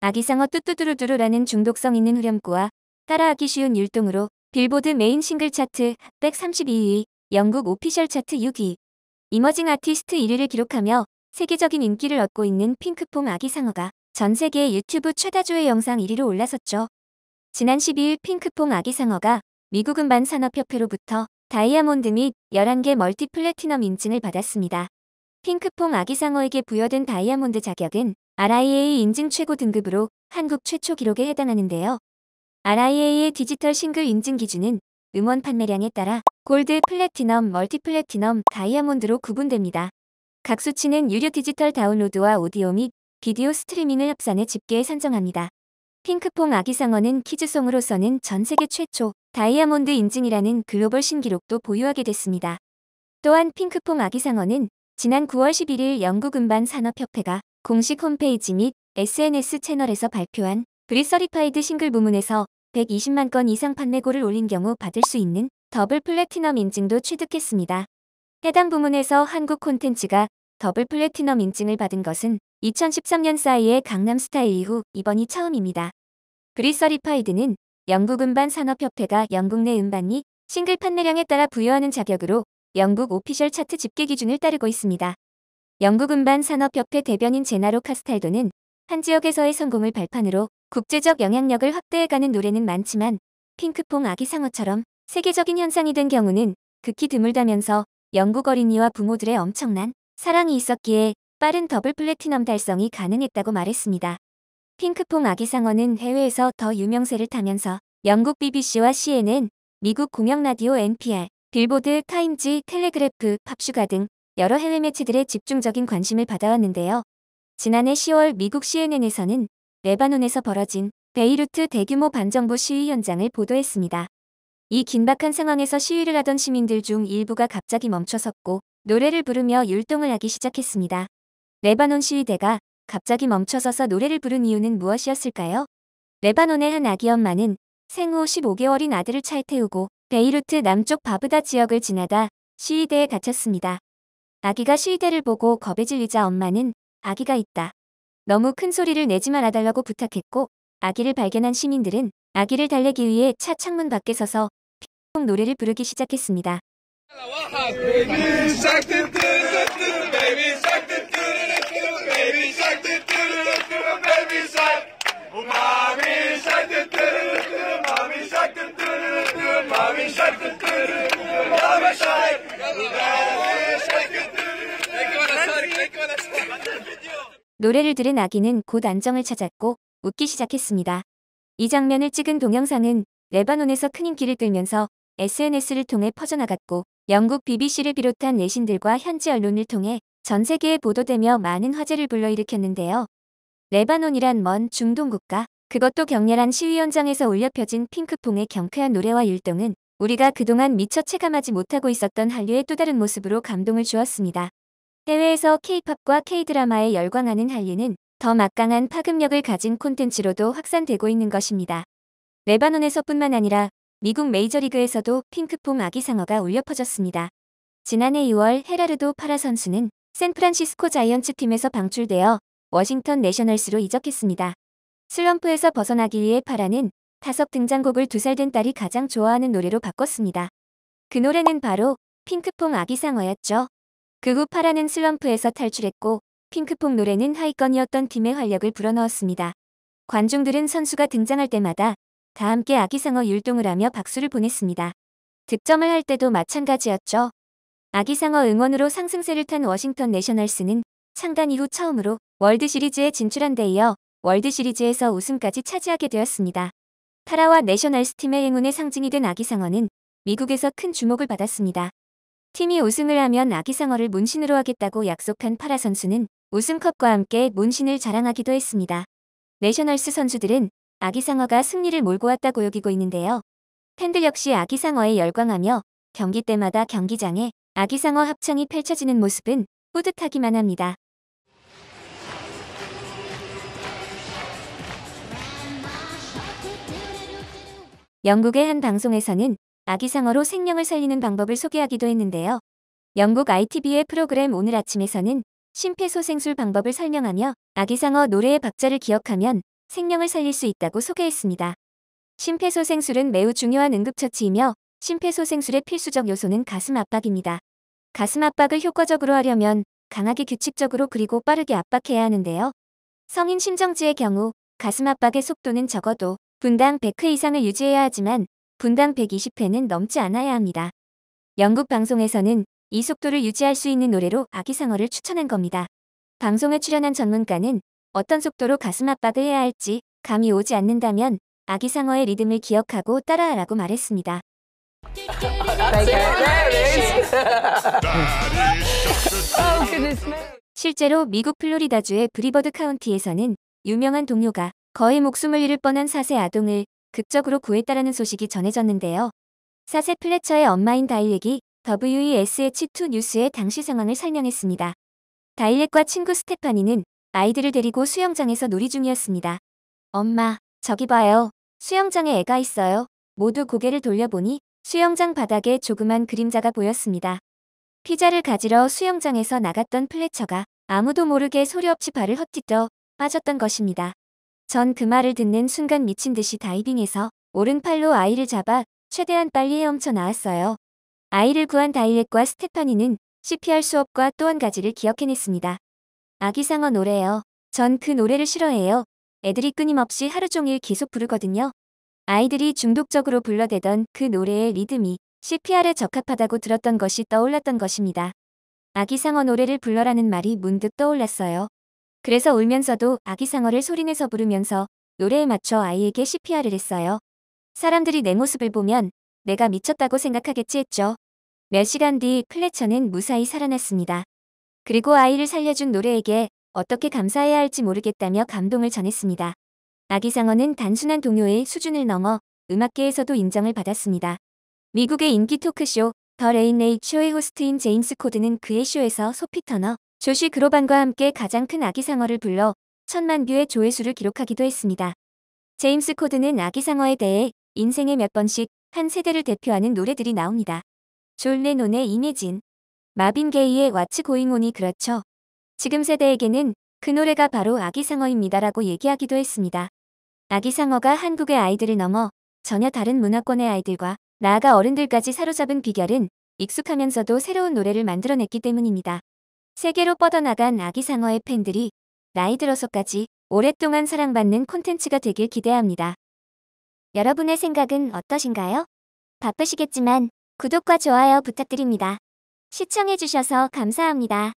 아기상어 뚜뚜두루두루라는 중독성 있는 후렴구와 따라하기 쉬운 율동으로 빌보드 메인 싱글 차트 132위, 영국 오피셜 차트 6위, 이머징 아티스트 1위를 기록하며 세계적인 인기를 얻고 있는 핑크폼 아기상어가 전 세계 유튜브 최다조회 영상 1위로 올라섰죠. 지난 12일 핑크퐁 아기상어가 미국은 반산업협회로부터 다이아몬드 및 11개 멀티 플래티넘 인증을 받았습니다. 핑크퐁 아기상어에게 부여된 다이아몬드 자격은 RIA 인증 최고 등급으로 한국 최초 기록에 해당하는데요. RIA의 디지털 싱글 인증 기준은 음원 판매량에 따라 골드, 플래티넘, 멀티 플래티넘, 다이아몬드로 구분됩니다. 각 수치는 유료 디지털 다운로드와 오디오 및 비디오 스트리밍을 합산해 집계에 선정합니다. 핑크퐁 아기상어는 키즈송으로서는 전 세계 최초, 다이아몬드 인증이라는 글로벌 신기록도 보유하게 됐습니다. 또한 핑크퐁 아기상어는 지난 9월 11일 영국 음반 산업협회가 공식 홈페이지 및 SNS 채널에서 발표한 브리서리파이드 싱글 부문에서 120만 건 이상 판매고를 올린 경우 받을 수 있는 더블 플래티넘 인증도 취득했습니다. 해당 부문에서 한국 콘텐츠가 더블 플래티넘 인증을 받은 것은 2013년 사이에 강남스타일 이후 이번이 처음입니다. 브리서리파이드는 영국 음반 산업협회가 영국 내 음반이 싱글 판매량에 따라 부여하는 자격으로 영국 오피셜 차트 집계 기준을 따르고 있습니다. 영국 음반 산업협회 대변인 제나로 카스탈도는 한 지역에서의 성공을 발판으로 국제적 영향력을 확대해가는 노래는 많지만 핑크퐁 아기 상어처럼 세계적인 현상이 된 경우는 극히 드물다면서 영국 어린이와 부모들의 엄청난 사랑이 있었기에 빠른 더블 플래티넘 달성이 가능했다고 말했습니다. 핑크퐁 아기상어는 해외에서 더 유명세를 타면서 영국 BBC와 CNN, 미국 공영라디오 NPR, 빌보드, 타임지, 텔레그래프, 팝슈가 등 여러 해외 매체들의 집중적인 관심을 받아왔는데요. 지난해 10월 미국 CNN에서는 레바논에서 벌어진 베이루트 대규모 반정부 시위 현장을 보도했습니다. 이 긴박한 상황에서 시위를 하던 시민들 중 일부가 갑자기 멈춰섰고 노래를 부르며 율동을 하기 시작했습니다. 레바논 시위대가 갑자기 멈춰서서 노래를 부른 이유는 무엇이었을까요? 레바논의 한 아기 엄마는 생후 15개월인 아들을 차에 태우고 베이루트 남쪽 바브다 지역을 지나다 시위대에 갇혔습니다. 아기가 시위대를 보고 겁에 질리자 엄마는 아기가 있다. 너무 큰 소리를 내지 말아달라고 부탁했고 아기를 발견한 시민들은 아기를 달래기 위해 차 창문 밖에 서서 핑퐁 노래를 부르기 시작했습니다. 노래를 들은 아기는 곧 안정을 찾았고 웃기 시작했습니다. 이 장면을 찍은 동영상은 레바논에서 큰 인기를 끌면서 SNS를 통해 퍼져나갔고 영국 BBC를 비롯한 내신들과 현지 언론을 통해 전 세계에 보도되며 많은 화제를 불러일으켰는데요. 레바논이란 먼 중동 국가, 그것도 격렬한 시위 현장에서 울려 펴진 핑크퐁의 경쾌한 노래와 율동은 우리가 그동안 미처 체감하지 못하고 있었던 한류의 또 다른 모습으로 감동을 주었습니다. 해외에서 K-팝과 K-드라마에 열광하는 한류는 더 막강한 파급력을 가진 콘텐츠로도 확산되고 있는 것입니다. 레바논에서뿐만 아니라 미국 메이저리그에서도 핑크퐁 아기상어가 울려 퍼졌습니다. 지난해 2월 헤라르도 파라 선수는 샌프란시스코 자이언츠 팀에서 방출되어 워싱턴 내셔널스로 이적했습니다. 슬럼프에서 벗어나기 위해 파라는 다섯 등장곡을 두 살 된 딸이 가장 좋아하는 노래로 바꿨습니다. 그 노래는 바로 핑크퐁 아기상어였죠. 그 후 파라는 슬럼프에서 탈출했고 핑크퐁 노래는 하위권이었던 팀의 활력을 불어넣었습니다. 관중들은 선수가 등장할 때마다 다 함께 아기상어 율동을 하며 박수를 보냈습니다. 득점을 할 때도 마찬가지였죠. 아기상어 응원으로 상승세를 탄 워싱턴 내셔널스는 창단 이후 처음으로 월드시리즈에 진출한 데 이어 월드시리즈에서 우승까지 차지하게 되었습니다. 타라와 내셔널스 팀의 행운의 상징이 된 아기상어는 미국에서 큰 주목을 받았습니다. 팀이 우승을 하면 아기상어를 문신으로 하겠다고 약속한 파라 선수는 우승컵과 함께 문신을 자랑하기도 했습니다. 내셔널스 선수들은 아기상어가 승리를 몰고 왔다고 여기고 있는데요. 팬들 역시 아기상어에 열광하며 경기 때마다 경기장에 아기상어 합창이 펼쳐지는 모습은 뿌듯하기만 합니다. 영국의 한 방송에서는 아기상어로 생명을 살리는 방법을 소개하기도 했는데요. 영국 ITV의 프로그램 오늘 아침에서는 심폐소생술 방법을 설명하며 아기상어 노래의 박자를 기억하면 생명을 살릴 수 있다고 소개했습니다. 심폐소생술은 매우 중요한 응급처치이며 심폐소생술의 필수적 요소는 가슴 압박입니다. 가슴 압박을 효과적으로 하려면 강하게 규칙적으로 그리고 빠르게 압박해야 하는데요. 성인 심정지의 경우 가슴 압박의 속도는 적어도 분당 100회 이상을 유지해야 하지만 분당 120회는 넘지 않아야 합니다. 영국 방송에서는 이 속도를 유지할 수 있는 노래로 아기상어를 추천한 겁니다. 방송에 출연한 전문가는 어떤 속도로 가슴 압박을 해야 할지 감이 오지 않는다면 아기상어의 리듬을 기억하고 따라하라고 말했습니다. 실제로 미국 플로리다주의 브리버드 카운티에서는 유명한 동료가 거의 목숨을 잃을 뻔한 사세 아동을 극적으로 구했다라는 소식이 전해졌는데요. 사세 플래처의 엄마인 다일렉이 WESH2 뉴스의 당시 상황을 설명했습니다. 다일렉과 친구 스테파니는 아이들을 데리고 수영장에서 놀이 중이었습니다. 엄마, 저기 봐요. 수영장에 애가 있어요. 모두 고개를 돌려보니 수영장 바닥에 조그만 그림자가 보였습니다. 피자를 가지러 수영장에서 나갔던 플래처가 아무도 모르게 소리 없이 발을 헛디뎌 빠졌던 것입니다. 전그 말을 듣는 순간 미친 듯이 다이빙해서 오른팔로 아이를 잡아 최대한 빨리 헤엄쳐 나왔어요. 아이를 구한 다이렉과 스테파니는 CPR 수업과 또 한 가지를 기억해냈습니다. 아기상어 노래요. 전 그 노래를 싫어해요. 애들이 끊임없이 하루 종일 계속 부르거든요. 아이들이 중독적으로 불러대던 그 노래의 리듬이 CPR에 적합하다고 들었던 것이 떠올랐던 것입니다. 아기상어 노래를 불러라는 말이 문득 떠올랐어요. 그래서 울면서도 아기 상어를 소리내서 부르면서 노래에 맞춰 아이에게 CPR을 했어요. 사람들이 내 모습을 보면 내가 미쳤다고 생각하겠지 했죠. 몇 시간 뒤 플래처는 무사히 살아났습니다. 그리고 아이를 살려준 노래에게 어떻게 감사해야 할지 모르겠다며 감동을 전했습니다. 아기 상어는 단순한 동요의 수준을 넘어 음악계에서도 인정을 받았습니다. 미국의 인기 토크쇼 더 레인 레이 쇼의 호스트인 제임스 코드는 그의 쇼에서 소피 터너, 조시 그로반과 함께 가장 큰 아기상어를 불러 천만 뷰의 조회수를 기록하기도 했습니다. 제임스 코드는 아기상어에 대해 인생의 몇 번씩 한 세대를 대표하는 노래들이 나옵니다. 졸 레논의 이미진, 마빈 게이의 왓츠 고잉온이 그렇죠. 지금 세대에게는 그 노래가 바로 아기상어입니다라고 얘기하기도 했습니다. 아기상어가 한국의 아이들을 넘어 전혀 다른 문화권의 아이들과 나아가 어른들까지 사로잡은 비결은 익숙하면서도 새로운 노래를 만들어냈기 때문입니다. 세계로 뻗어나간 아기 상어의 팬들이 나이 들어서까지 오랫동안 사랑받는 콘텐츠가 되길 기대합니다. 여러분의 생각은 어떠신가요? 바쁘시겠지만 구독과 좋아요 부탁드립니다. 시청해주셔서 감사합니다.